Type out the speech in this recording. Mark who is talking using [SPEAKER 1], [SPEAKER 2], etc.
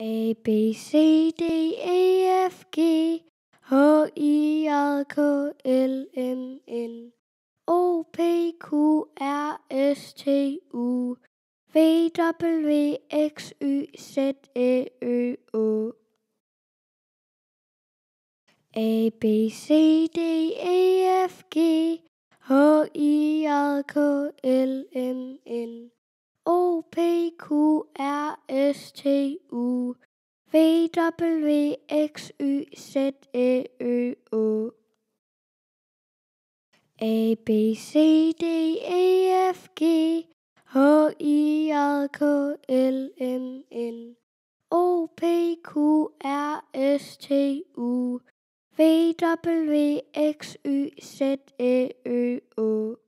[SPEAKER 1] A, B, C,
[SPEAKER 2] D, E, F, G, H, I, J, K, L, M, N, O, P, Q, R, S, T, U, V, W, X, Y, Z, E, Ø, Å. A, B, C, D, E, F, G, H, I, J, K, L, P, Q, R, S, T, U, V, W, X, Y, Z, E, Ø, Å. A, B, C, D, E, F, G, H, I, J, K, L, M, N, O, P, Q, R, S, T, U, V, W, X, Y,
[SPEAKER 1] Z, E, Ø, Å.